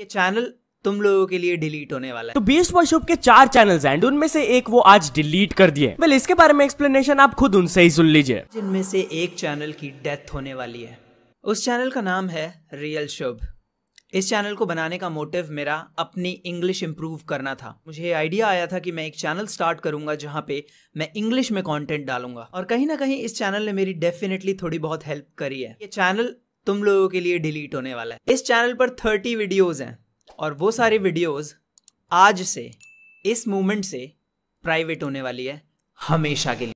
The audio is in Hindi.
ये चैनल तुम लोगों के लिए डिलीट होने वाला है तो बीस्ट वर्कशॉप के चार चैनल्स हैं उनमें से एक वो आज डिलीट कर दिए वेल इसके बारे में एक्सप्लेनेशन आप खुद उनसे ही सुन लीजिए जिनमें से एक चैनल की डेथ होने वाली है उस चैनल का नाम है रियल शुभ इस चैनल को बनाने का मोटिव मेरा अपनी इंग्लिश इम्प्रूव करना था मुझे आइडिया आया था कि मैं एक चैनल स्टार्ट करूंगा जहां पे मैं इंग्लिश में कंटेंट डालूंगा और कहीं ना कहीं इस चैनल ने मेरी डेफिनेटली थोड़ी बहुत हेल्प करी है ये चैनल तुम लोगों के लिए डिलीट होने वाला है इस चैनल पर थर्टी वीडियोज़ हैं और वो सारी वीडियोज़ आज से इस मोमेंट से प्राइवेट होने वाली है हमेशा के लिए